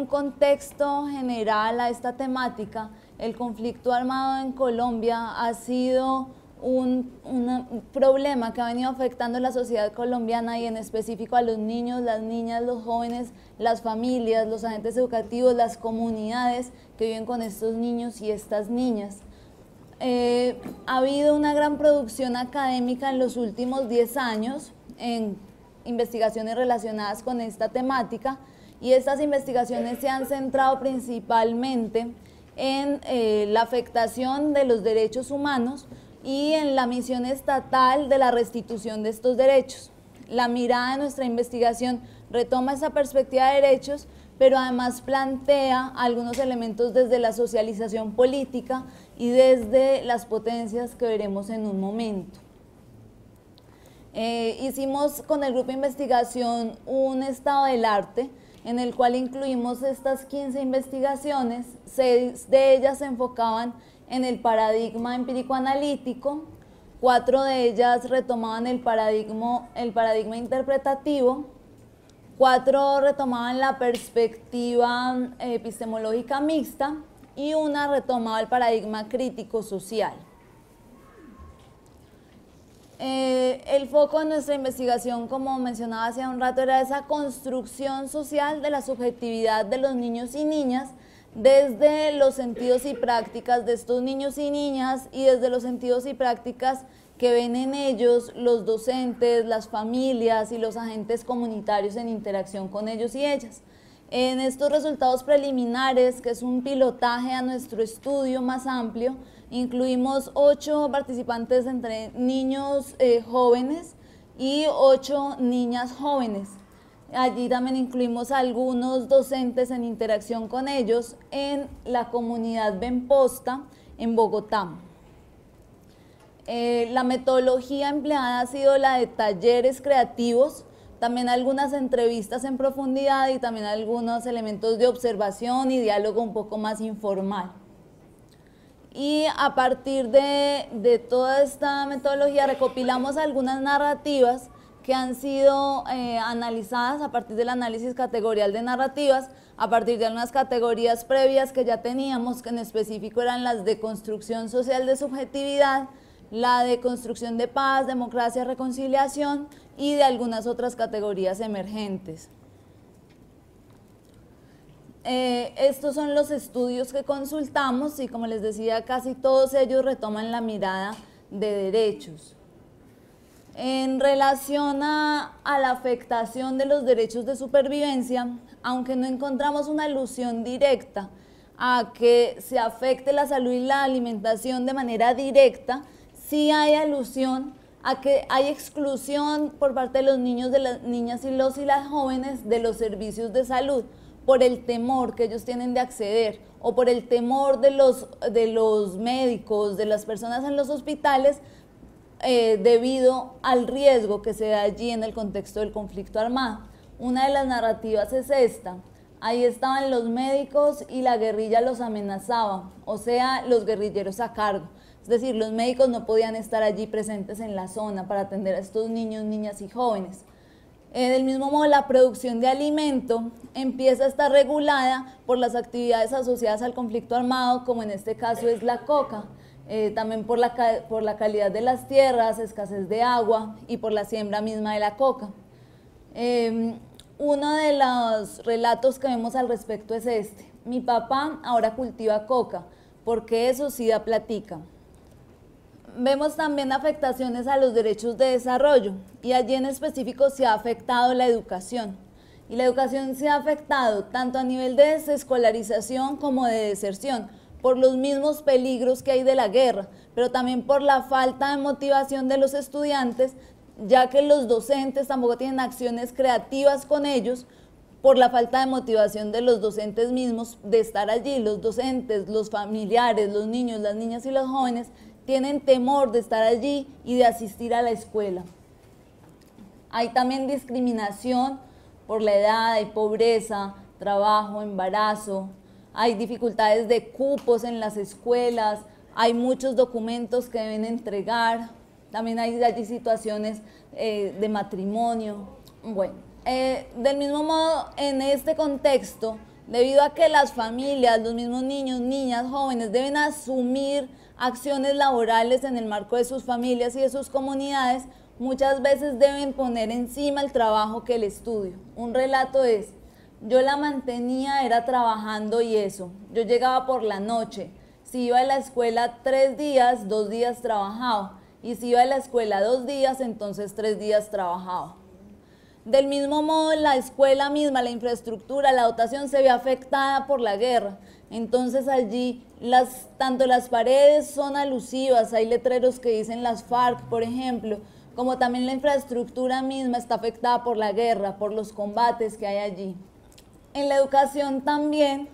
un contexto general a esta temática, el conflicto armado en Colombia ha sido un, problema que ha venido afectando a la sociedad colombiana y en específico a los niños, las niñas, los jóvenes, las familias, los agentes educativos, las comunidades que viven con estos niños y estas niñas. Eh, ha habido una gran producción académica en los últimos 10 años en investigaciones relacionadas con esta temática, y estas investigaciones se han centrado principalmente en eh, la afectación de los derechos humanos y en la misión estatal de la restitución de estos derechos. La mirada de nuestra investigación retoma esa perspectiva de derechos, pero además plantea algunos elementos desde la socialización política y desde las potencias que veremos en un momento. Eh, hicimos con el grupo de investigación un estado del arte en el cual incluimos estas 15 investigaciones. Seis de ellas se enfocaban en el paradigma empírico-analítico, cuatro de ellas retomaban el paradigma, el paradigma interpretativo, cuatro retomaban la perspectiva eh, epistemológica mixta y una retomaba el paradigma crítico social. Eh, el foco de nuestra investigación, como mencionaba hace un rato, era esa construcción social de la subjetividad de los niños y niñas desde los sentidos y prácticas de estos niños y niñas y desde los sentidos y prácticas que ven en ellos los docentes, las familias y los agentes comunitarios en interacción con ellos y ellas. En estos resultados preliminares, que es un pilotaje a nuestro estudio más amplio, Incluimos ocho participantes entre niños eh, jóvenes y ocho niñas jóvenes. Allí también incluimos algunos docentes en interacción con ellos en la comunidad Benposta en Bogotá. Eh, la metodología empleada ha sido la de talleres creativos, también algunas entrevistas en profundidad y también algunos elementos de observación y diálogo un poco más informal y a partir de, toda esta metodología recopilamos algunas narrativas que han sido eh, analizadas a partir del análisis categorial de narrativas, a partir de algunas categorías previas que ya teníamos, que en específico eran las de construcción social de subjetividad, la de construcción de paz, democracia, reconciliación y de algunas otras categorías emergentes. Eh, estos son los estudios que consultamos y como les decía, casi todos ellos retoman la mirada de derechos. En relación a, a, la afectación de los derechos de supervivencia, aunque no encontramos una alusión directa a que se afecte la salud y la alimentación de manera directa, sí hay alusión a que hay exclusión por parte de los niños, de las niñas y los y las jóvenes de los servicios de salud por el temor que ellos tienen de acceder o por el temor de los, de los médicos, de las personas en los hospitales, eh, debido al riesgo que se da allí en el contexto del conflicto armado. Una de las narrativas es esta. Ahí estaban los médicos y la guerrilla los amenazaba, o sea, los guerrilleros a cargo. Es decir, los médicos no podían estar allí presentes en la zona para atender a estos niños, niñas y jóvenes. Eh, del mismo modo, la producción de alimento empieza a estar regulada por las actividades asociadas al conflicto armado, como en este caso es la coca, eh, también por la, calidad de las tierras, escasez de agua y por la siembra misma de la coca. Em, uno de los relatos que vemos al respecto es este. Mi papá ahora cultiva coca, porque eso sí da platica. Vemos también afectaciones a los derechos de desarrollo y allí en específico se ha afectado la educación. Y la educación se ha afectado tanto a nivel de desescolarización como de deserción, por los mismos peligros que hay de la guerra, pero también por la falta de motivación de los estudiantes, ya que los docentes tampoco tienen acciones creativas con ellos, por la falta de motivación de los docentes mismos de estar allí, los docentes, los familiares, los niños, las niñas y los jóvenes tienen temor de estar allí y de asistir a la escuela. Hay también discriminación por la edad, hay pobreza, trabajo, embarazo, hay dificultades de cupos en las escuelas, hay muchos documentos que deben entregar, también hay, situaciones eh, de matrimonio. Bueno, eh, del mismo modo, en este contexto, debido a que las familias, los mismos niños, niñas, jóvenes deben asumir acciones laborales en el marco de sus familias y de sus comunidades, muchas veces deben poner encima el trabajo que el estudio. Un relato es, yo la mantenía, era trabajando y eso, yo llegaba por la noche, si iba a la escuela tres días, dos días trabajaba, y si iba a la escuela dos días, entonces tres días trabajaba. Del mismo modo, la escuela misma, la infraestructura, la dotación se ve afectada por la guerra. Entonces allí tanto las paredes son alusivas, hay letreros que dicen las FARC, por ejemplo, como también la infraestructura misma está afectada por la guerra, por los combates que hay allí. En la educación también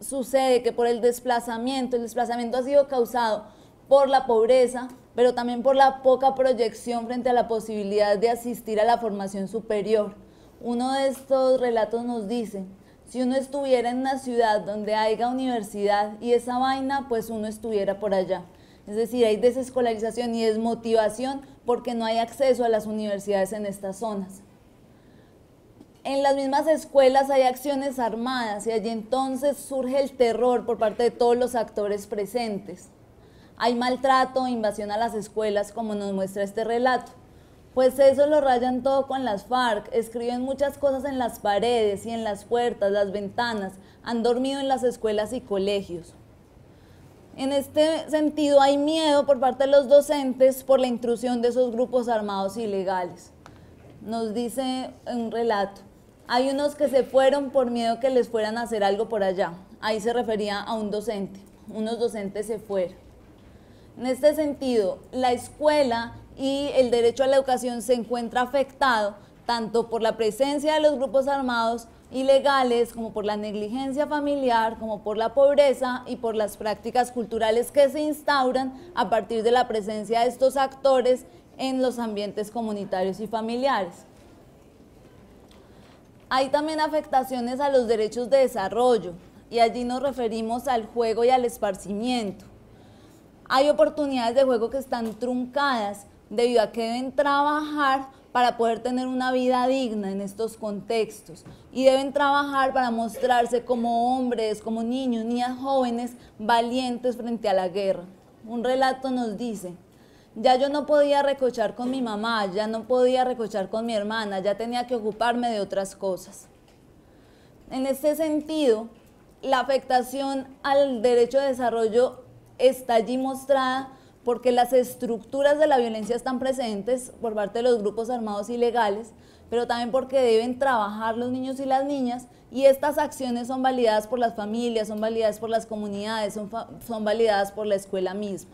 sucede que por el desplazamiento, el desplazamiento ha sido causado por la pobreza, pero también por la poca proyección frente a la posibilidad de asistir a la formación superior. Uno de estos relatos nos dice, si uno estuviera en una ciudad donde haya universidad y esa vaina, pues uno estuviera por allá. Es decir, hay desescolarización y desmotivación porque no hay acceso a las universidades en estas zonas. En las mismas escuelas hay acciones armadas y allí entonces surge el terror por parte de todos los actores presentes hay maltrato, invasión a las escuelas, como nos muestra este relato. Pues eso lo rayan todo con las FARC, escriben muchas cosas en las paredes y en las puertas, las ventanas, han dormido en las escuelas y colegios. En este sentido hay miedo por parte de los docentes por la intrusión de esos grupos armados ilegales. Nos dice un relato, hay unos que se fueron por miedo que les fueran a hacer algo por allá. Ahí se refería a un docente, unos docentes se fueron. En este sentido, la escuela y el derecho a la educación se encuentra afectado tanto por la presencia de los grupos armados ilegales, como por la negligencia familiar, como por la pobreza y por las prácticas culturales que se instauran a partir de la presencia de estos actores en los ambientes comunitarios y familiares. Hay también afectaciones a los derechos de desarrollo y allí nos referimos al juego y al esparcimiento hay oportunidades de juego que están truncadas debido a que deben trabajar para poder tener una vida digna en estos contextos y deben trabajar para mostrarse como hombres, como niños, niñas jóvenes valientes frente a la guerra. Un relato nos dice, ya yo no podía recochar con mi mamá, ya no podía recochar con mi hermana, ya tenía que ocuparme de otras cosas. En este sentido, la afectación al derecho de desarrollo está allí mostrada porque las estructuras de la violencia están presentes por parte de los grupos armados ilegales, pero también porque deben trabajar los niños y las niñas y estas acciones son validadas por las familias, son validadas por las comunidades, son, son validadas por la escuela misma.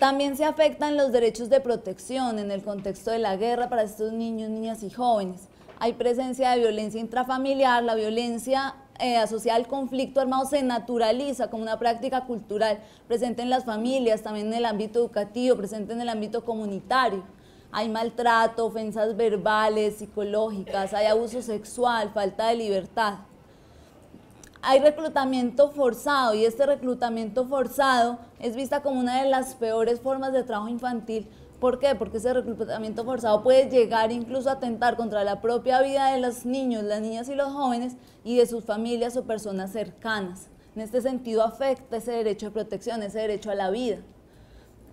También se afectan los derechos de protección en el contexto de la guerra para estos niños, niñas y jóvenes. Hay presencia de violencia intrafamiliar, la violencia eh, asociada al conflicto armado se naturaliza como una práctica cultural presente en las familias, también en el ámbito educativo, presente en el ámbito comunitario. Hay maltrato, ofensas verbales, psicológicas, hay abuso sexual, falta de libertad. Hay reclutamiento forzado y este reclutamiento forzado es vista como una de las peores formas de trabajo infantil ¿Por qué? Porque ese reclutamiento forzado puede llegar incluso a atentar contra la propia vida de los niños, las niñas y los jóvenes y de sus familias o personas cercanas. En este sentido afecta ese derecho de protección, ese derecho a la vida.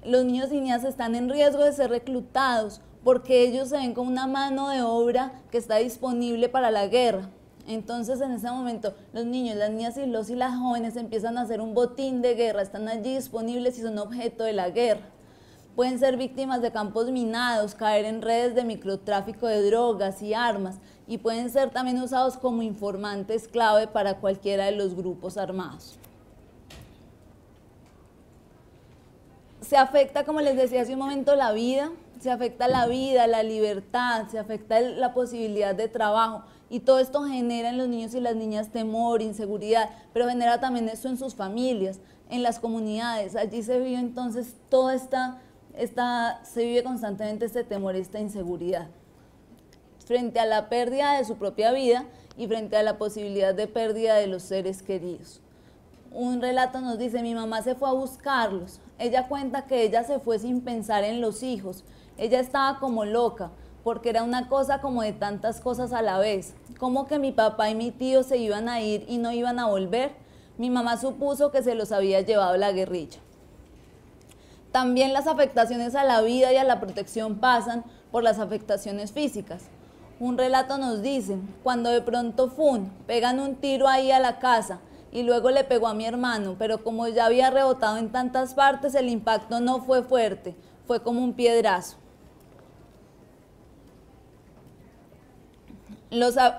Los niños y niñas están en riesgo de ser reclutados porque ellos se ven con una mano de obra que está disponible para la guerra. Entonces en ese momento los niños, las niñas y los y las jóvenes empiezan a hacer un botín de guerra, están allí disponibles y son objeto de la guerra. Pueden ser víctimas de campos minados, caer en redes de microtráfico de drogas y armas y pueden ser también usados como informantes clave para cualquiera de los grupos armados. Se afecta, como les decía hace un momento, la vida, se afecta la vida, la libertad, se afecta la posibilidad de trabajo y todo esto genera en los niños y las niñas temor, inseguridad, pero genera también eso en sus familias, en las comunidades. Allí se vive entonces toda esta se vive constantemente este temor, esta inseguridad. Frente a la pérdida de su propia vida y frente a la posibilidad de pérdida de los seres queridos. Un relato nos dice, mi mamá se fue a buscarlos. Ella cuenta que ella se fue sin pensar en los hijos. Ella estaba como loca, porque era una cosa como de tantas cosas a la vez. Como que mi papá y mi tío se iban a ir y no iban a volver. Mi mamá supuso que se los había llevado la guerrilla. También las afectaciones a la vida y a la protección pasan por las afectaciones físicas. Un relato nos dice, cuando de pronto Fun pegan un tiro ahí a la casa y luego le pegó a mi hermano, pero como ya había rebotado en tantas partes, el impacto no fue fuerte, fue como un piedrazo.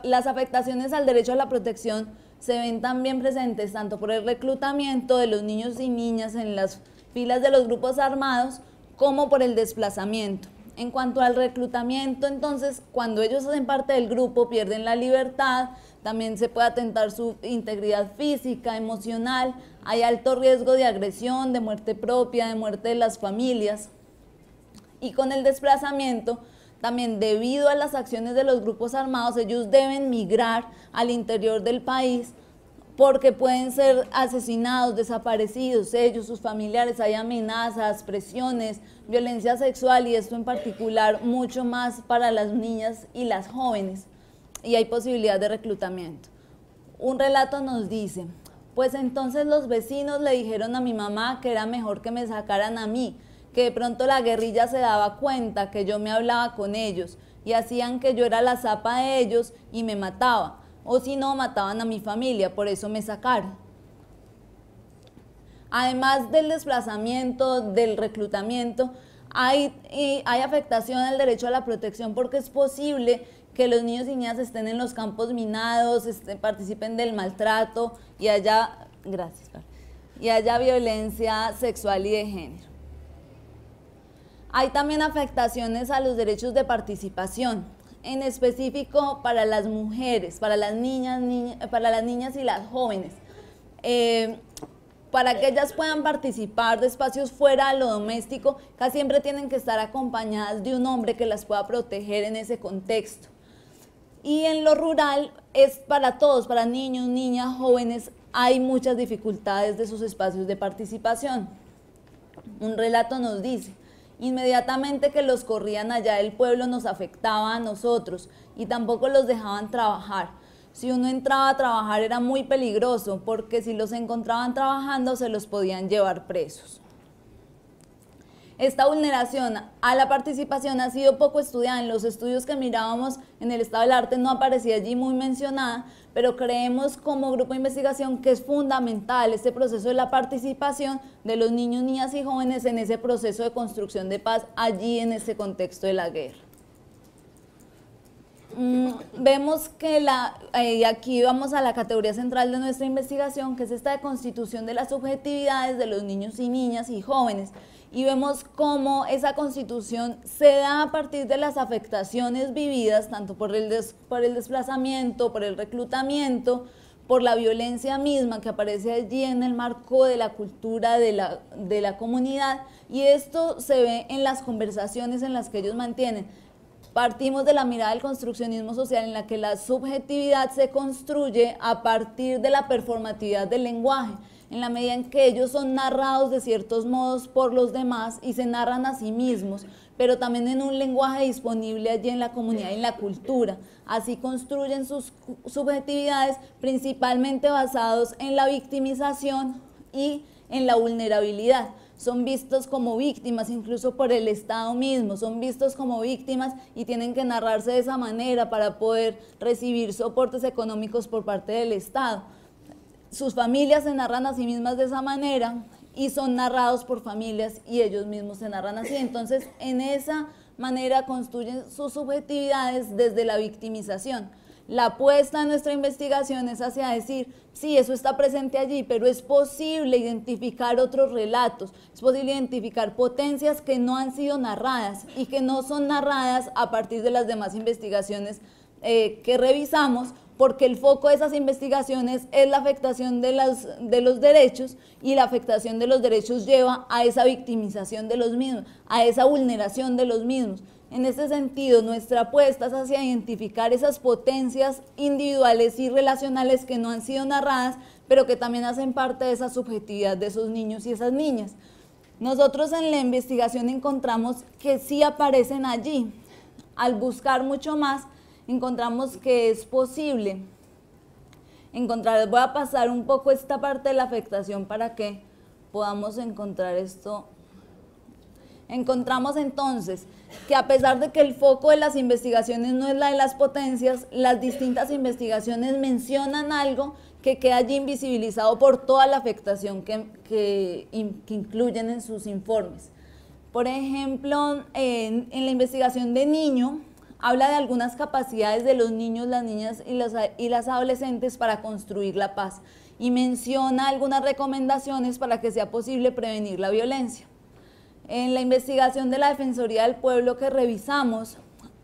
las afectaciones al derecho a la protección se ven también presentes tanto por el reclutamiento de los niños y niñas en las filas de los grupos armados como por el desplazamiento. En cuanto al reclutamiento, entonces, cuando ellos hacen parte del grupo, pierden la libertad, también se puede atentar su integridad física, emocional, hay alto riesgo de agresión, de muerte propia, de muerte de las familias. Y con el desplazamiento, también debido a las acciones de los grupos armados, ellos deben migrar al interior del país porque pueden ser asesinados, desaparecidos, ellos, sus familiares, hay amenazas, presiones, violencia sexual y esto en particular mucho más para las niñas y las jóvenes. Y hay posibilidad de reclutamiento. Un relato nos dice, pues entonces los vecinos le dijeron a mi mamá que era mejor que me sacaran a mí, que de pronto la guerrilla se daba cuenta que yo me hablaba con ellos y hacían que yo era la zapa de ellos y me mataba o si no, mataban a mi familia, por eso me sacaron. Además del desplazamiento, del reclutamiento, hay, hay afectación al derecho a la protección porque es posible que los niños y niñas estén en los campos minados, este, participen del maltrato y gracias, y haya violencia sexual y de género. Hay también afectaciones a los derechos de participación en específico para las mujeres, para las niñas, para las niñas y las jóvenes, eh, para que ellas puedan participar de espacios fuera de lo doméstico, casi siempre tienen que estar acompañadas de un hombre que las pueda proteger en ese contexto. Y en lo rural es para todos, para niños, niñas, jóvenes, hay muchas dificultades de sus espacios de participación. Un relato nos dice, Inmediatamente que los corrían allá del pueblo nos afectaba a nosotros y tampoco los dejaban trabajar. Si uno entraba a trabajar era muy peligroso porque si los encontraban trabajando se los podían llevar presos. Esta vulneración a la participación ha sido poco estudiada en los estudios que mirábamos en el estado del arte, no aparecía allí muy mencionada, pero creemos como grupo de investigación que es fundamental este proceso de la participación de los niños, niñas y jóvenes en ese proceso de construcción de paz allí en ese contexto de la guerra. Mm, vemos que la, eh, aquí vamos a la categoría central de nuestra investigación, que es esta de constitución de las subjetividades de los niños y niñas y jóvenes y vemos cómo esa constitución se da a partir de las afectaciones vividas, tanto por el, desplazamiento, por el reclutamiento, por la violencia misma que aparece allí en el marco de la cultura de la, de la comunidad y esto se ve en las conversaciones en las que ellos mantienen. Partimos de la mirada del construccionismo social en la que la subjetividad se construye a partir de la performatividad del lenguaje en la medida en que ellos son narrados de ciertos modos por los demás y se narran a sí mismos, pero también en un lenguaje disponible allí en la comunidad y en la cultura. Así construyen sus subjetividades principalmente basados en la victimización y en la vulnerabilidad son vistos como víctimas, incluso por el Estado mismo, son vistos como víctimas y tienen que narrarse de esa manera para poder recibir soportes económicos por parte del Estado sus familias se narran a sí mismas de esa manera y son narrados por familias y ellos mismos se narran así. Entonces, en esa manera construyen sus subjetividades desde la victimización. La apuesta de nuestra investigación es hacia decir, sí, eso está presente allí, pero es posible identificar otros relatos, es posible identificar potencias que no han sido narradas y que no son narradas a partir de las demás investigaciones eh, que revisamos, porque el foco de esas investigaciones es la afectación de, las, de los derechos y la afectación de los derechos lleva a esa victimización de los mismos, a esa vulneración de los mismos. En este sentido, nuestra apuesta es hacia identificar esas potencias individuales y relacionales que no han sido narradas, pero que también hacen parte de esa subjetividad de esos niños y esas niñas. Nosotros en la investigación encontramos que sí aparecen allí. Al buscar mucho más, encontramos que es posible encontrar, voy a pasar un poco esta parte de la afectación para que podamos encontrar esto. Encontramos entonces que a pesar de que el foco de las investigaciones no es la de las potencias, las distintas investigaciones mencionan algo que queda allí invisibilizado por toda la afectación que, incluyen en sus informes. Por ejemplo, en la investigación de niño, habla de algunas capacidades de los niños, las niñas y, y las adolescentes para construir la paz y menciona algunas recomendaciones para que sea posible prevenir la violencia. En la investigación de la Defensoría del Pueblo que revisamos,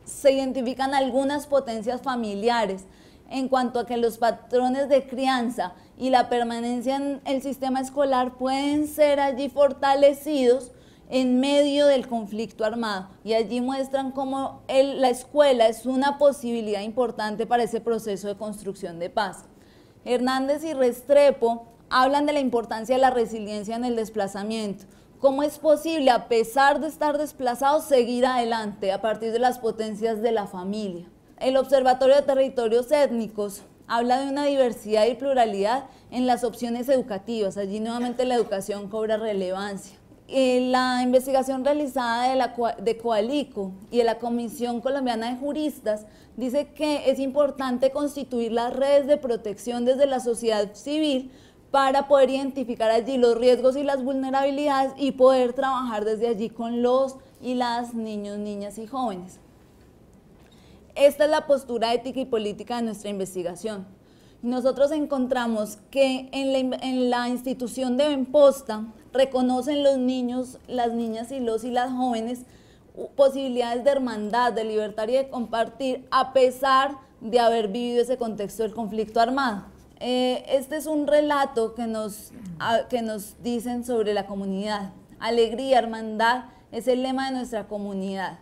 se identifican algunas potencias familiares en cuanto a que los patrones de crianza y la permanencia en el sistema escolar pueden ser allí fortalecidos en medio del conflicto armado y allí muestran cómo la escuela es una posibilidad importante para ese proceso de construcción de paz. Hernández y Restrepo hablan de la importancia de la resiliencia en el desplazamiento. ¿Cómo es posible, a pesar de estar desplazados, seguir adelante a partir de las potencias de la familia? El Observatorio de Territorios Étnicos habla de una diversidad y pluralidad en las opciones educativas. Allí nuevamente la educación cobra relevancia. Eh, la investigación realizada de, la, de Coalico y de la Comisión Colombiana de Juristas dice que es importante constituir las redes de protección desde la sociedad civil para poder identificar allí los riesgos y las vulnerabilidades y poder trabajar desde allí con los y las niños, niñas y jóvenes. Esta es la postura ética y política de nuestra investigación nosotros encontramos que en la, institución de Benposta reconocen los niños, las niñas y los y las jóvenes posibilidades de hermandad, de libertad y de compartir, a pesar de haber vivido ese contexto del conflicto armado. Eh, este es un relato que nos, que nos dicen sobre la comunidad. Alegría, hermandad es el lema de nuestra comunidad.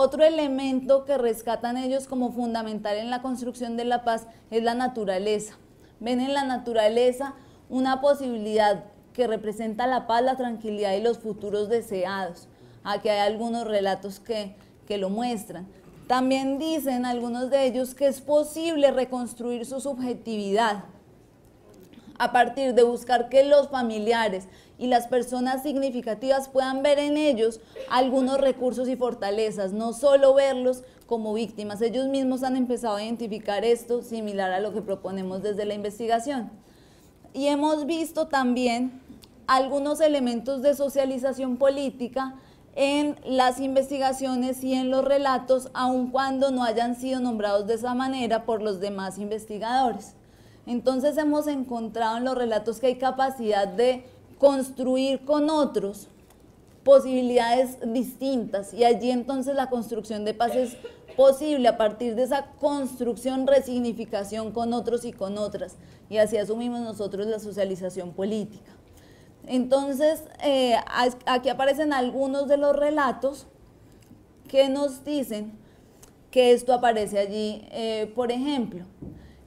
Otro elemento que rescatan ellos como fundamental en la construcción de la paz es la naturaleza. Ven en la naturaleza una posibilidad que representa la paz, la tranquilidad y los futuros deseados. Aquí hay algunos relatos que, que lo muestran. También dicen algunos de ellos que es posible reconstruir su subjetividad, a partir de buscar que los familiares y las personas significativas puedan ver en ellos algunos recursos y fortalezas, no solo verlos como víctimas. Ellos mismos han empezado a identificar esto similar a lo que proponemos desde la investigación. Y hemos visto también algunos elementos de socialización política en las investigaciones y en los relatos, aun cuando no hayan sido nombrados de esa manera por los demás investigadores. Entonces hemos encontrado en los relatos que hay capacidad de construir con otros posibilidades distintas y allí entonces la construcción de paz es posible a partir de esa construcción, resignificación con otros y con otras y así asumimos nosotros la socialización política. Entonces eh, aquí aparecen algunos de los relatos que nos dicen que esto aparece allí, eh, por ejemplo,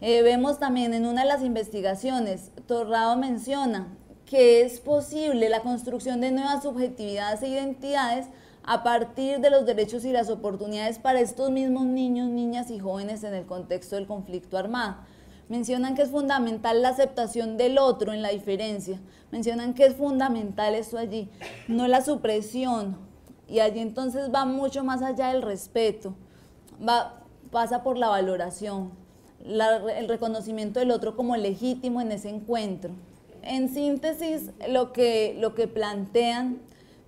eh, vemos también en una de las investigaciones, Torrado menciona que es posible la construcción de nuevas subjetividades e identidades a partir de los derechos y las oportunidades para estos mismos niños, niñas y jóvenes en el contexto del conflicto armado. Mencionan que es fundamental la aceptación del otro en la diferencia. Mencionan que es fundamental eso allí, no la supresión. Y allí entonces va mucho más allá del respeto, va, pasa por la valoración, el reconocimiento del otro como legítimo en ese encuentro. En síntesis, lo que, lo que plantean,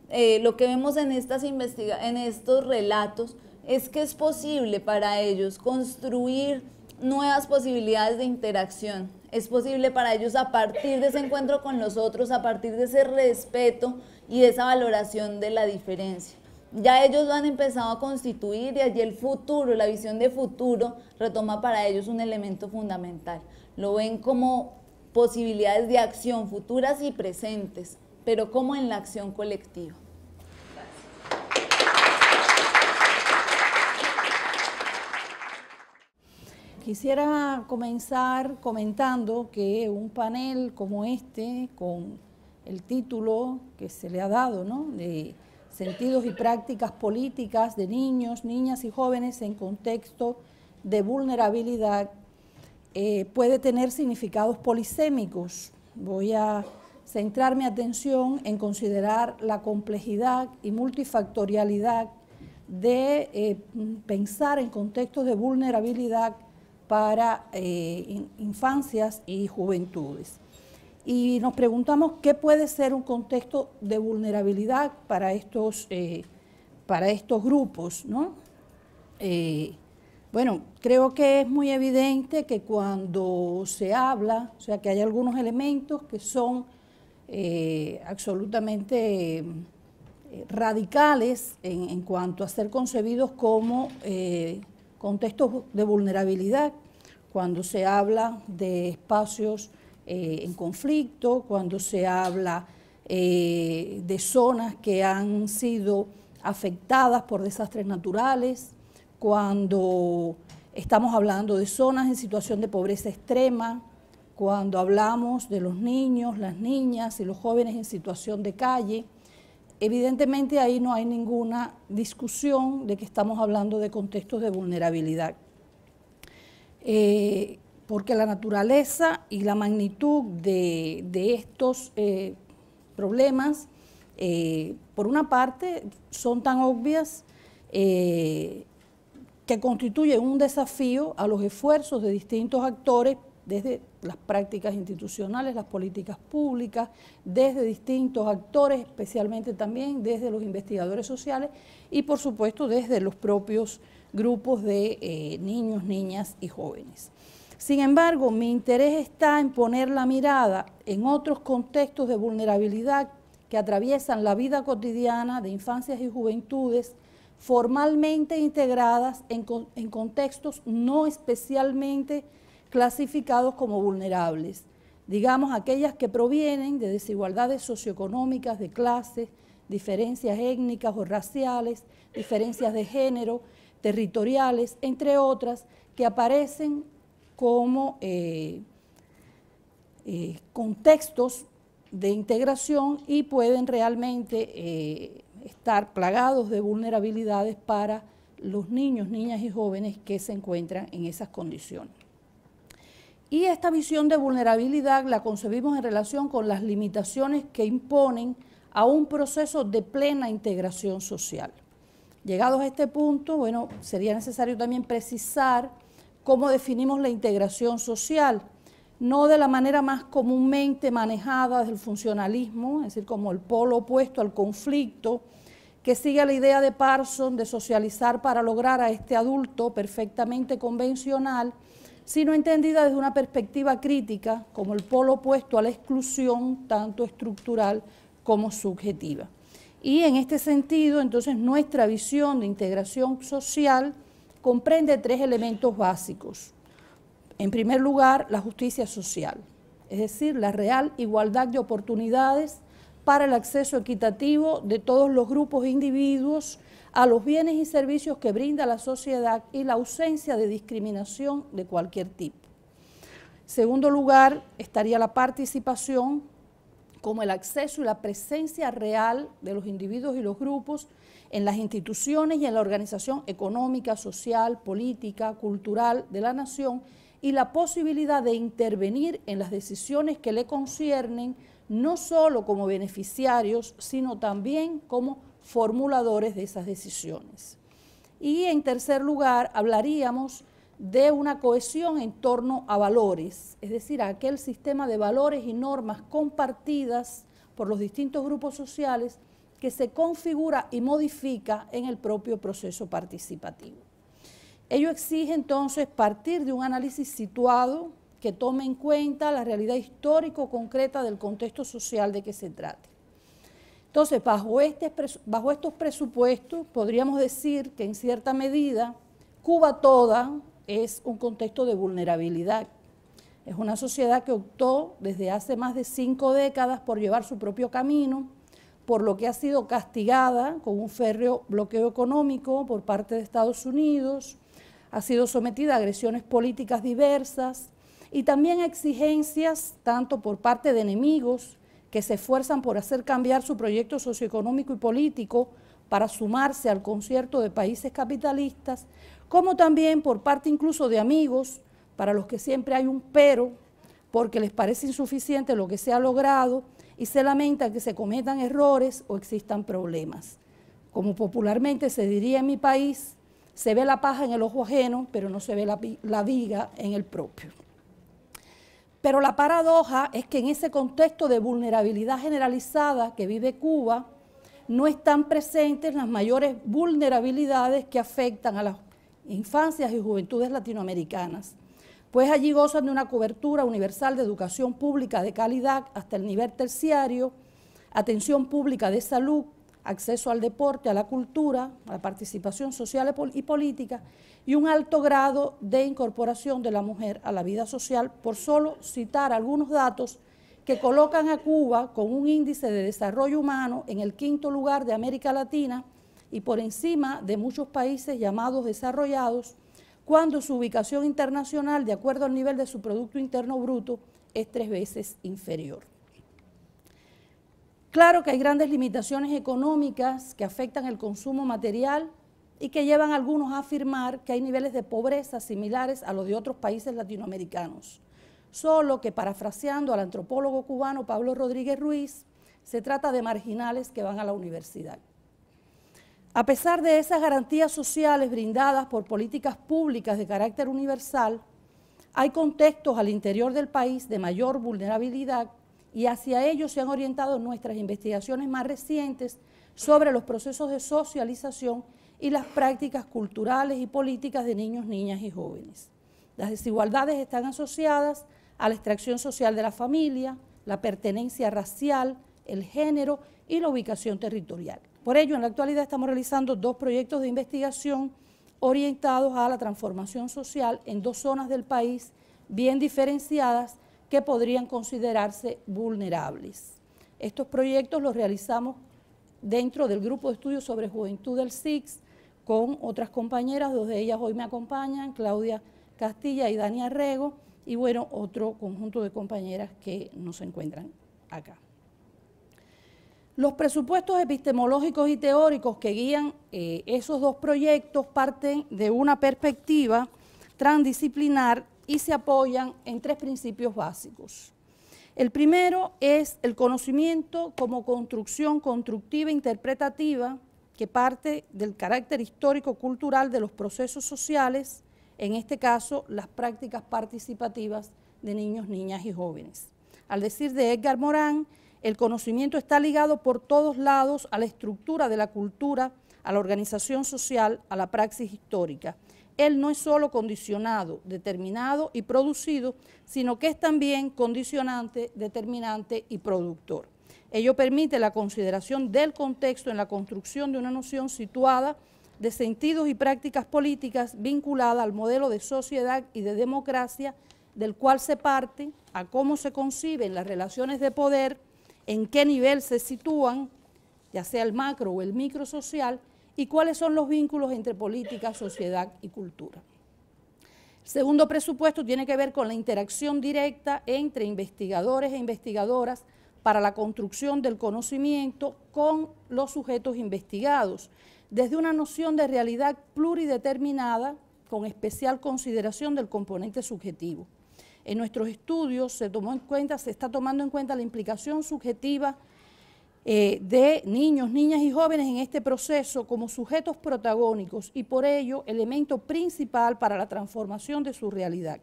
eh, lo que vemos en, estas investiga en estos relatos, es que es posible para ellos construir nuevas posibilidades de interacción. Es posible para ellos a partir de ese encuentro con los otros, a partir de ese respeto y de esa valoración de la diferencia ya ellos lo han empezado a constituir y allí el futuro, la visión de futuro, retoma para ellos un elemento fundamental. Lo ven como posibilidades de acción futuras y presentes, pero como en la acción colectiva. Quisiera comenzar comentando que un panel como este, con el título que se le ha dado, ¿no? De sentidos y prácticas políticas de niños, niñas y jóvenes en contexto de vulnerabilidad eh, puede tener significados polisémicos. Voy a centrar mi atención en considerar la complejidad y multifactorialidad de eh, pensar en contextos de vulnerabilidad para eh, infancias y juventudes y nos preguntamos qué puede ser un contexto de vulnerabilidad para estos, eh, para estos grupos. ¿no? Eh, bueno, creo que es muy evidente que cuando se habla, o sea, que hay algunos elementos que son eh, absolutamente radicales en, en, cuanto a ser concebidos como contextos de vulnerabilidad, cuando se habla de espacios eh, en conflicto, cuando se habla eh, de zonas que han sido afectadas por desastres naturales, cuando estamos hablando de zonas en situación de pobreza extrema, cuando hablamos de los niños, las niñas y los jóvenes en situación de calle. Evidentemente ahí no hay ninguna discusión de que estamos hablando de contextos de vulnerabilidad. Eh, porque la naturaleza y la magnitud de, estos eh, problemas, eh, por una parte, son tan obvias eh, que constituyen un desafío a los esfuerzos de distintos actores desde las prácticas institucionales, las políticas públicas, desde distintos actores, especialmente también desde los investigadores sociales y por supuesto desde los propios grupos de niños, niñas y jóvenes. Sin embargo, mi interés está en poner la mirada en otros contextos de vulnerabilidad que atraviesan la vida cotidiana de infancias y juventudes formalmente integradas en, contextos no especialmente clasificados como vulnerables, digamos aquellas que provienen de desigualdades socioeconómicas, de clases, diferencias étnicas o raciales, diferencias de género, territoriales, entre otras, que aparecen como eh, eh, contextos de integración y pueden realmente eh, estar plagados de vulnerabilidades para los niños, niñas y jóvenes que se encuentran en esas condiciones. Y esta visión de vulnerabilidad la concebimos en relación con las limitaciones que imponen a un proceso de plena integración social. Llegados a este punto, bueno, sería necesario también precisar cómo definimos la integración social, no de la manera más comúnmente manejada desde el funcionalismo, es decir, como el polo opuesto al conflicto, que sigue la idea de Parsons de socializar para lograr a este adulto perfectamente convencional, sino entendida desde una perspectiva crítica como el polo opuesto a la exclusión, tanto estructural como subjetiva. Y en este sentido, entonces, nuestra visión de integración social comprende tres elementos básicos. En primer lugar, la justicia social, es decir, la real igualdad de oportunidades para el acceso equitativo de todos los grupos e individuos a los bienes y servicios que brinda la sociedad y la ausencia de discriminación de cualquier tipo. En segundo lugar, estaría la participación como el acceso y la presencia real de los individuos y los grupos en las instituciones y en la organización económica, social, política, cultural de la nación y la posibilidad de intervenir en las decisiones que le conciernen, no solo como beneficiarios, sino también como formuladores de esas decisiones. Y en tercer lugar, hablaríamos de una cohesión en torno a valores, es decir, a aquel sistema de valores y normas compartidas por los distintos grupos sociales que se configura y modifica en el propio proceso participativo. Ello exige entonces partir de un análisis situado que tome en cuenta la realidad histórico concreta del contexto social de que se trate. Entonces, bajo, este bajo estos presupuestos, podríamos decir que en cierta medida Cuba toda es un contexto de vulnerabilidad. Es una sociedad que optó desde hace más de cinco décadas por llevar su propio camino, por lo que ha sido castigada con un férreo bloqueo económico por parte de Estados Unidos, ha sido sometida a agresiones políticas diversas y también a exigencias tanto por parte de enemigos que se esfuerzan por hacer cambiar su proyecto socioeconómico y político para sumarse al concierto de países capitalistas, como también por parte incluso de amigos, para los que siempre hay un pero, porque les parece insuficiente lo que se ha logrado y se lamenta que se cometan errores o existan problemas. Como popularmente se diría en mi país, se ve la paja en el ojo ajeno, pero no se ve la, viga en el propio. Pero la paradoja es que en ese contexto de vulnerabilidad generalizada que vive Cuba, no están presentes las mayores vulnerabilidades que afectan a las infancias y juventudes latinoamericanas pues allí gozan de una cobertura universal de educación pública de calidad hasta el nivel terciario, atención pública de salud, acceso al deporte, a la cultura, a la participación social y política y un alto grado de incorporación de la mujer a la vida social, por solo citar algunos datos que colocan a Cuba con un índice de desarrollo humano en el quinto lugar de América Latina y por encima de muchos países llamados desarrollados, cuando su ubicación internacional, de acuerdo al nivel de su Producto Interno Bruto, es tres veces inferior. Claro que hay grandes limitaciones económicas que afectan el consumo material y que llevan algunos a afirmar que hay niveles de pobreza similares a los de otros países latinoamericanos. Solo que, parafraseando al antropólogo cubano Pablo Rodríguez Ruiz, se trata de marginales que van a la universidad. A pesar de esas garantías sociales brindadas por políticas públicas de carácter universal, hay contextos al interior del país de mayor vulnerabilidad y hacia ellos se han orientado nuestras investigaciones más recientes sobre los procesos de socialización y las prácticas culturales y políticas de niños, niñas y jóvenes. Las desigualdades están asociadas a la extracción social de la familia, la pertenencia racial, el género y la ubicación territorial. Por ello, en la actualidad estamos realizando dos proyectos de investigación orientados a la transformación social en dos zonas del país bien diferenciadas que podrían considerarse vulnerables. Estos proyectos los realizamos dentro del grupo de estudios sobre juventud del SIX con otras compañeras, dos de ellas hoy me acompañan, Claudia Castilla y Dania Rego, y bueno, otro conjunto de compañeras que nos encuentran acá. Los presupuestos epistemológicos y teóricos que guían eh, esos dos proyectos parten de una perspectiva transdisciplinar y se apoyan en tres principios básicos. El primero es el conocimiento como construcción constructiva interpretativa que parte del carácter histórico-cultural de los procesos sociales, en este caso las prácticas participativas de niños, niñas y jóvenes. Al decir de Edgar Morán, el conocimiento está ligado por todos lados a la estructura de la cultura, a la organización social, a la praxis histórica. Él no es solo condicionado, determinado y producido, sino que es también condicionante, determinante y productor. Ello permite la consideración del contexto en la construcción de una noción situada de sentidos y prácticas políticas vinculada al modelo de sociedad y de democracia del cual se parte, a cómo se conciben las relaciones de poder, en qué nivel se sitúan, ya sea el macro o el micro social, y cuáles son los vínculos entre política, sociedad y cultura. El segundo presupuesto tiene que ver con la interacción directa entre investigadores e investigadoras para la construcción del conocimiento con los sujetos investigados, desde una noción de realidad plurideterminada con especial consideración del componente subjetivo. En nuestros estudios se tomó en cuenta, se está tomando en cuenta la implicación subjetiva eh, de niños, niñas y jóvenes en este proceso como sujetos protagónicos y por ello elemento principal para la transformación de su realidad.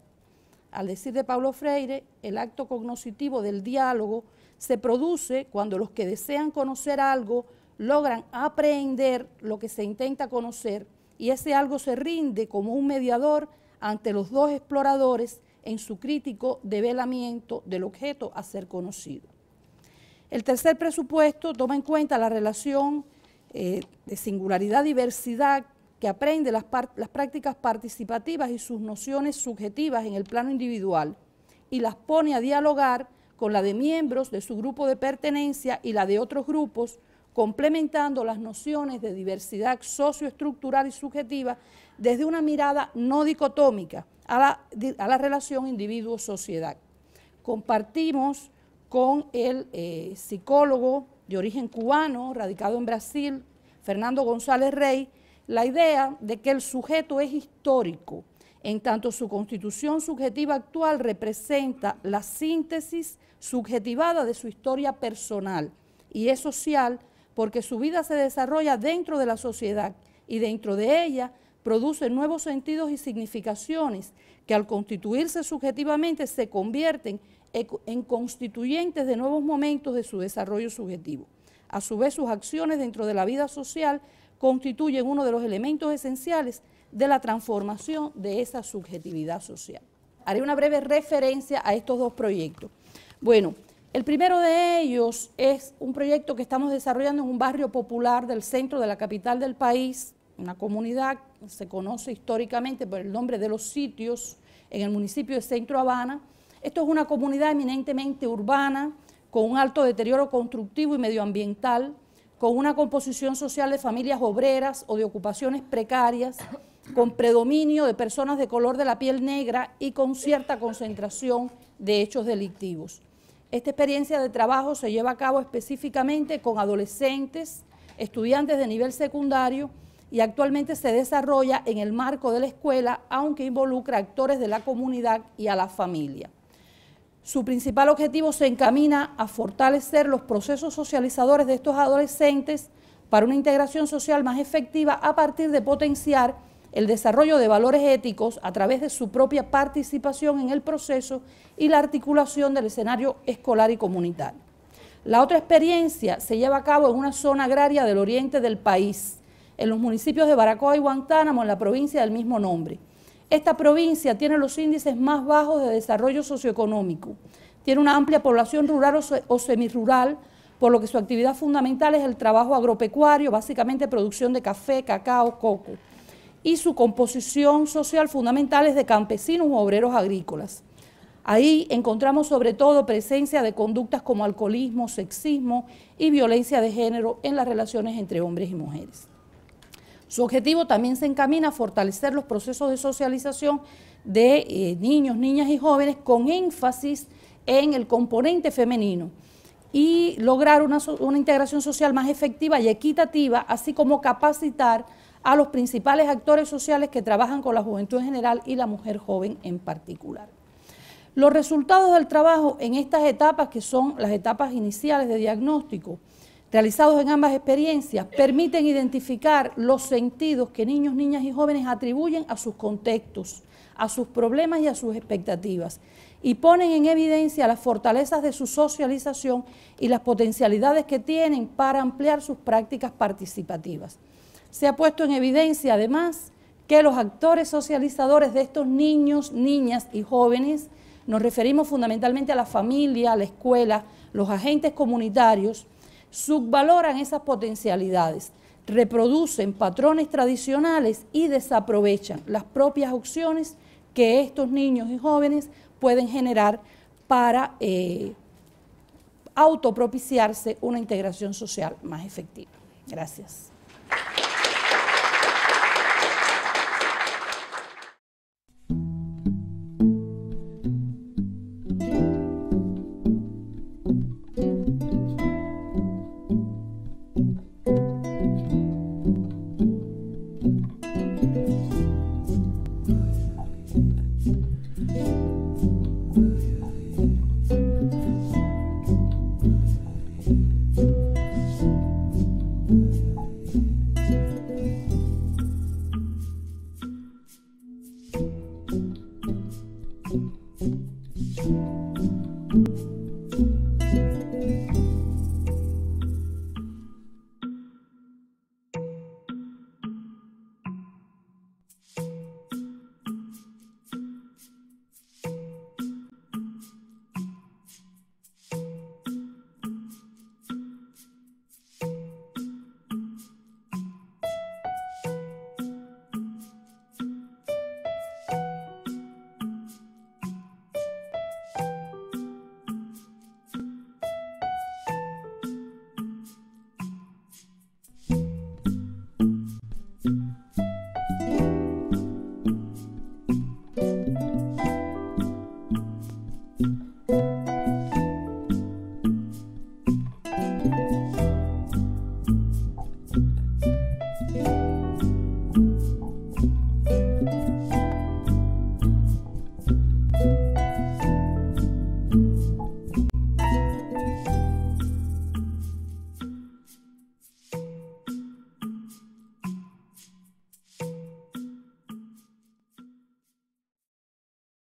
Al decir de Pablo Freire, el acto cognoscitivo del diálogo se produce cuando los que desean conocer algo logran aprender lo que se intenta conocer y ese algo se rinde como un mediador ante los dos exploradores en su crítico develamiento del objeto a ser conocido. El tercer presupuesto toma en cuenta la relación eh, de singularidad-diversidad que aprende las, las prácticas participativas y sus nociones subjetivas en el plano individual y las pone a dialogar con la de miembros de su grupo de pertenencia y la de otros grupos complementando las nociones de diversidad socioestructural y subjetiva desde una mirada no dicotómica a la, relación individuo-sociedad. Compartimos con el eh, psicólogo de origen cubano, radicado en Brasil, Fernando González Rey, la idea de que el sujeto es histórico, en tanto su constitución subjetiva actual representa la síntesis subjetivada de su historia personal y es social porque su vida se desarrolla dentro de la sociedad y dentro de ella produce nuevos sentidos y significaciones que al constituirse subjetivamente se convierten en constituyentes de nuevos momentos de su desarrollo subjetivo. A su vez, sus acciones dentro de la vida social constituyen uno de los elementos esenciales de la transformación de esa subjetividad social. Haré una breve referencia a estos dos proyectos. Bueno, el primero de ellos es un proyecto que estamos desarrollando en un barrio popular del centro de la capital del país, una comunidad que se conoce históricamente por el nombre de los sitios en el municipio de Centro Habana. Esto es una comunidad eminentemente urbana, con un alto deterioro constructivo y medioambiental, con una composición social de familias obreras o de ocupaciones precarias, con predominio de personas de color de la piel negra y con cierta concentración de hechos delictivos. Esta experiencia de trabajo se lleva a cabo específicamente con adolescentes, estudiantes de nivel secundario y actualmente se desarrolla en el marco de la escuela, aunque involucra actores de la comunidad y a la familia. Su principal objetivo se encamina a fortalecer los procesos socializadores de estos adolescentes para una integración social más efectiva a partir de potenciar el desarrollo de valores éticos a través de su propia participación en el proceso y la articulación del escenario escolar y comunitario. La otra experiencia se lleva a cabo en una zona agraria del oriente del país, en los municipios de Baracoa y Guantánamo, en la provincia del mismo nombre. Esta provincia tiene los índices más bajos de desarrollo socioeconómico, tiene una amplia población rural o, semirural, por lo que su actividad fundamental es el trabajo agropecuario, básicamente producción de café, cacao, coco y su composición social fundamental es de campesinos u obreros agrícolas. Ahí encontramos sobre todo presencia de conductas como alcoholismo, sexismo y violencia de género en las relaciones entre hombres y mujeres. Su objetivo también se encamina a fortalecer los procesos de socialización de eh, niños, niñas y jóvenes con énfasis en el componente femenino y lograr una integración social más efectiva y equitativa, así como capacitar a los principales actores sociales que trabajan con la juventud en general y la mujer joven en particular. Los resultados del trabajo en estas etapas, que son las etapas iniciales de diagnóstico, realizados en ambas experiencias, permiten identificar los sentidos que niños, niñas y jóvenes atribuyen a sus contextos, a sus problemas y a sus expectativas, y ponen en evidencia las fortalezas de su socialización y las potencialidades que tienen para ampliar sus prácticas participativas. Se ha puesto en evidencia, además, que los actores socializadores de estos niños, niñas y jóvenes, nos referimos fundamentalmente a la familia, a la escuela, los agentes comunitarios, subvaloran esas potencialidades, reproducen patrones tradicionales y desaprovechan las propias opciones que estos niños y jóvenes pueden generar para eh, autopropiciarse una integración social más efectiva. Gracias.